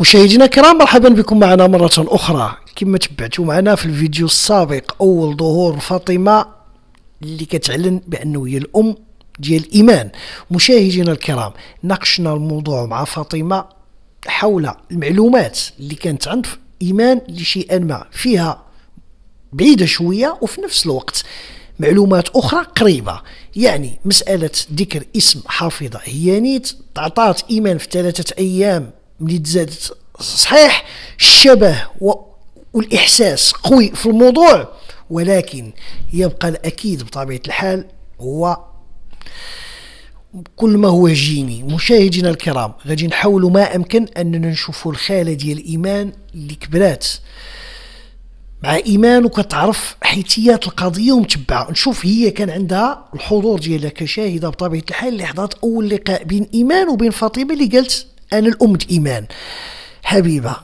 مشاهدينا الكرام مرحبا بكم معنا مرة أخرى كما تبعتوا معنا في الفيديو السابق أول ظهور فاطمة اللي كتعلن بأنه هي الأم ديال إيمان مشاهدينا الكرام ناقشنا الموضوع مع فاطمة حول المعلومات اللي كانت عند إيمان لشيء ما فيها بعيدة شوية وفي نفس الوقت معلومات أخرى قريبة يعني مسألة ذكر اسم حافظة هي نيت تعطات إيمان في ثلاثة أيام ملي تزاد صحيح الشبه والاحساس قوي في الموضوع ولكن يبقى الاكيد بطبيعه الحال هو كل ما هو جيني مشاهدينا الكرام غادي نحاولوا ما امكن اننا نشوفوا الخاله ديال ايمان اللي كبرات مع ايمان وكتعرف حيتيات القضيه ومتبعه نشوف هي كان عندها الحضور ديالها كشاهده بطبيعه الحال اللي اول لقاء بين ايمان وبين فاطمه اللي قالت انا الام ايمان حبيبه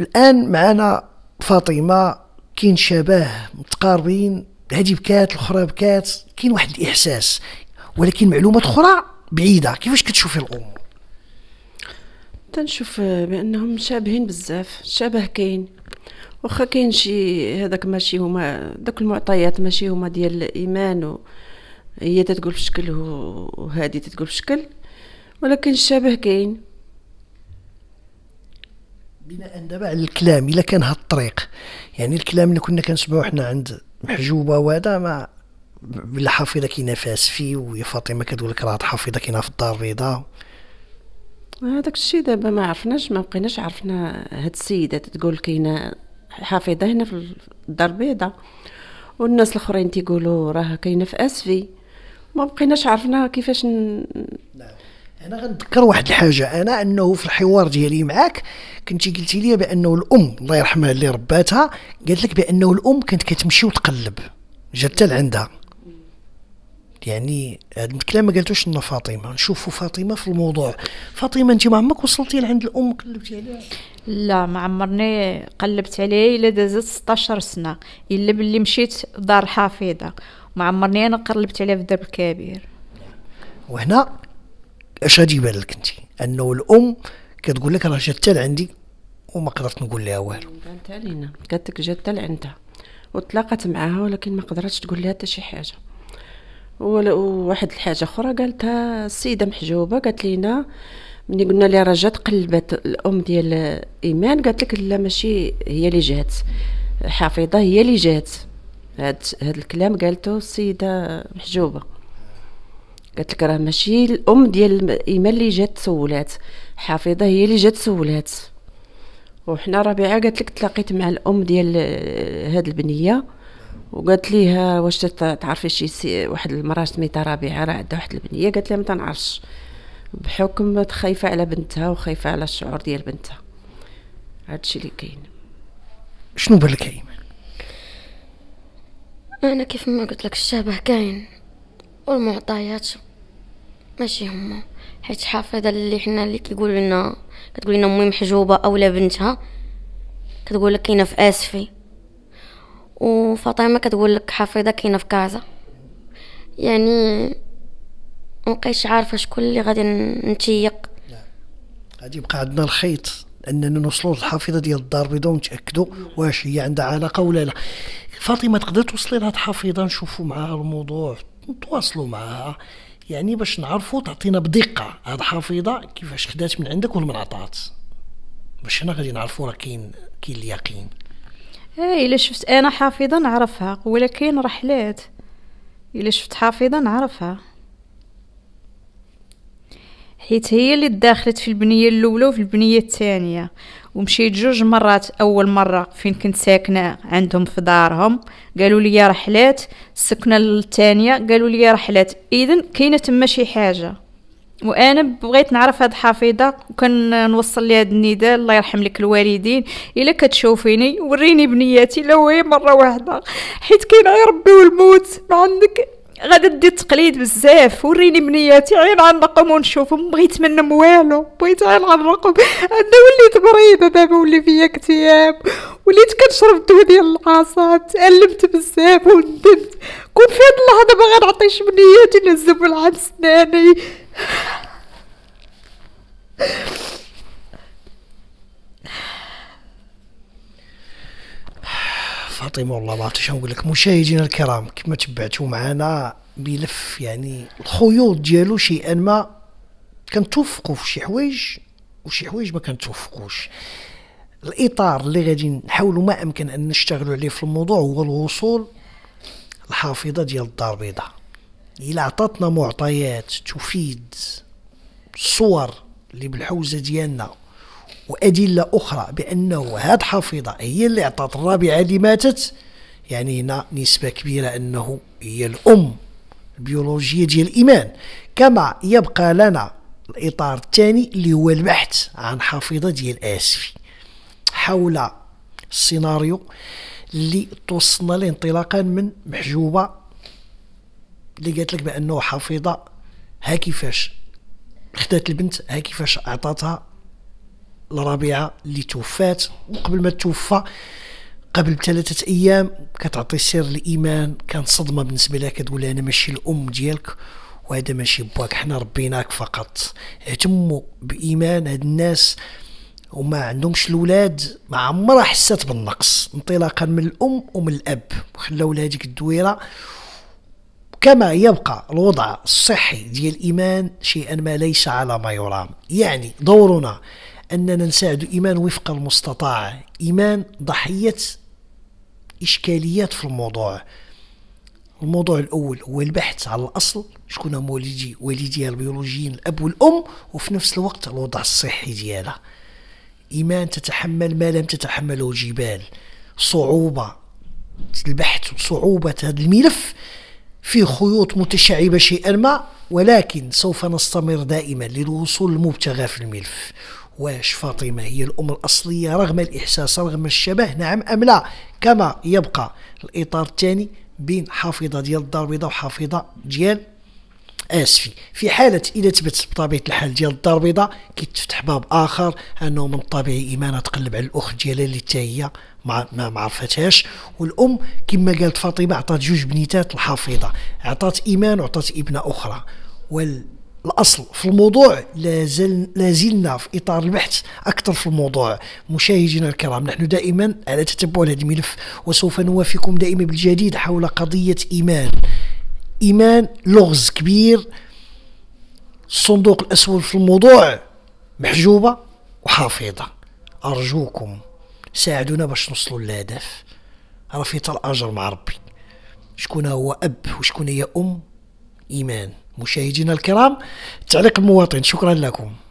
الان معنا فاطمه كاين شباه متقاربين هذه بكات الاخرى بكات كاين واحد الاحساس ولكن معلومات اخرى بعيده كيفاش كتشوفي الامور تنشوف بانهم شابهين بزاف الشبه كاين واخا كاين شي هذاك ماشي هما داك المعطيات ماشي هما ديال الايمان و هي تتقول في شكل وهادي تتقول في شكل ولكن الشبه كاين بناء دابا على الكلام الا كان هاد الطريق يعني الكلام اللي كنا كنسمعوا حنا عند محجوبه وهذا ما بلا حافظه كاينه فاس فيه ويا فاطمه كتقول لك راه حافظه كاينه في الدار البيضاء هذاك الشيء دابا ما عرفناش ما بقيناش عرفنا هاد السيده تقول كاينه حافظه هنا في الدار البيضاء والناس الاخرين تيقولوا راه كاينه في اسفي ما بقيناش عرفنا كيفاش ن... نعم. انا غنذكر واحد الحاجه انا انه في الحوار ديالي معاك كنتي قلتي لي بانه الام الله يرحمها اللي رباتها قالت لك بانه الام كانت كتمشي وتقلب جات لعندها يعني هذا الكلام ما قالتوش لنا فاطمه نشوفوا فاطمه في الموضوع فاطمه انت ما عمرك وصلتي لعند الام قلبتي عليها لا ما عمرني قلبت عليها الا دازت 16 سنه الا باللي مشيت دار حافظه ما عمرني انا قلبت عليها في الدرب الكبير وهنا اش غادي يبان لك انت انه الام كتقول لك راه جات عندي وما قدرت نقول لها والو بانت علينا قالت لك جات عندها وتلاقات معاها ولكن ما قدرتش تقول لها حتى شي حاجه وواحد الحاجه اخرى قالتها السيده محجوبه قالت لينا ملي قلنا لها راه جات قلبت الام ديال ايمان قالت لك لا ماشي هي اللي جات حافظه هي اللي جات هاد هاد الكلام قالته السيده محجوبه قالت لك راه ماشي الام ديال ايمان اللي جات سولات حفيظه هي اللي جات سولات وحنا ربيعه قالت لك تلاقيت مع الام ديال آه، هاد البنيه وقالت ليها واش تعرفي شي واحد المراه سميتها ربيعه راه عندها واحد البنيه قالت لها ما تنعرفش بحكم خايفه على بنتها وخايفه على الشعور ديال بنتها هادشي اللي كاين شنو بالك ايمن انا كيف ما قلت لك الشبه كاين والمعطيات ماشي هما حيت حافظة اللي حنا اللي كيقول لنا كتقول لنا امي محجوبه اولا بنتها كتقول لك كاينه في اسفي وفاطمه كتقول لك حفيظه كاينه في كازا يعني مبقيتش عارفه شكون اللي غادي نتيق غادي يبقى عندنا الخيط اننا نوصلوا للحافظه ديال الدار البيضاء ونتاكدوا واش هي عندها علاقه ولا لا فاطمه تقدر توصلي لهاد الحافظه نشوفوا معاها الموضوع نتواصلوا معها يعني باش نعرفوا تعطينا بدقه هاد الحفيظه كيفاش خدات من عندك والمن عطات باش هنا غادي نعرفوا راه كاين كاين اليقين اي الا شفت انا حافظه نعرفها ولكن رحلات الا شفت حافظه نعرفها حيت هي اللي دخلت في البنيه الاولى وفي البنيه الثانيه ومشيت جوج مرات اول مره فين كنت ساكنه عندهم في دارهم قالوا لي رحلات السكنه الثانيه قالوا لي رحلات اذا كاينه تما شي حاجه وانا بغيت نعرف هاد الحفيظه وكان نوصل لي هاد النداء الله يرحم لك الوالدين الا كتشوفيني وريني بنياتي لو هي مره واحده حيت كاين غير ربي والموت ما عندك غادا ندير تقليد بزاف وريني منياتي عين على الرقم ونشوف بغيت منهم والو بغيت غير على الرقم انا وليت مريضه دابا ولي فيا اكتئاب وليت كنشرب الدواء ديال العصاب تالمت بزاف وندمت كون في هاد اللحظه ما غنعطيش منياتي نهزم لعند سناني فاطمه والله ما عرفتش شنو نقول لك مشاهدينا الكرام كما تبعتوا معنا بلف يعني الخيوط ديالو شيئا ما كنتوفقوا في شي حوايج وشي حوايج ما كنتوفقوش الاطار اللي غادي نحاولوا ما امكن ان نشتغلوا عليه في الموضوع هو الوصول الحافظه ديال الدار البيضاء الى عطاتنا معطيات تفيد الصور اللي بالحوزه ديالنا وادله اخرى بانه هاد حفيظه هي اللي عطات الرابعه اللي ماتت يعني هنا نسبه كبيره انه هي الام البيولوجيه ديال الايمان كما يبقى لنا الاطار الثاني اللي هو البحث عن حفيظه ديال اسفي حول السيناريو اللي توصلنا له انطلاقا من محجوبه اللي قالت لك بانه حفيظه ها كيفاش خدات البنت ها كيفاش عطاتها الرابعه اللي توفات وقبل ما توفى قبل ثلاثه ايام كتعطي السر الايمان كان صدمه بالنسبه لها كتقول انا ماشي الام ديالك وهذا ماشي باك حنا ربيناك فقط اهتموا بايمان هاد الناس وما عندهمش الاولاد ما عمرها حسات بالنقص انطلاقا من الام ومن الاب وخلاو لها ديك الدويره كما يبقى الوضع الصحي ديال الايمان شيئا ما ليس على ما يرام يعني دورنا أننا نساعد إيمان وفق المستطاع إيمان ضحية إشكاليات في الموضوع الموضوع الأول هو البحث على الأصل شكون هما والدي والديها البيولوجيين الأب والأم وفي نفس الوقت الوضع الصحي ديالها إيمان تتحمل ما لم تتحمله الجبال صعوبة البحث صعوبة هذا الملف في خيوط متشعبة شيئا ما ولكن سوف نستمر دائما للوصول المبتغى في الملف واش فاطمة هي الأم الأصلية رغم الإحساس رغم الشبه نعم أم لا كما يبقى الإطار الثاني بين حافظة ديال الدار البيضاء وحافظة ديال اسفي في حاله الى تبت بطبيعه الحال ديال الدار البيضاء كيتفتح باب اخر انه من الطبيعي ايمان تقلب على الاخت ديالها اللي حتى هي ما عرفتهاش والام كما قالت فاطمه عطات جوج بنيتات الحافظه عطات ايمان وعطات ابنه اخرى وال الاصل في الموضوع لازل لازلنا في اطار البحث اكثر في الموضوع مشاهدينا الكرام نحن دائما على تتبع هذا الملف وسوف نوافيكم دائما بالجديد حول قضيه ايمان ايمان لغز كبير الصندوق الاسود في الموضوع محجوبه وحافظه ارجوكم ساعدونا باش نوصلوا للهدف رفيت الاجر مع ربي شكون هو اب وشكون هي ام ايمان مشاهدينا الكرام تعليق المواطن شكرا لكم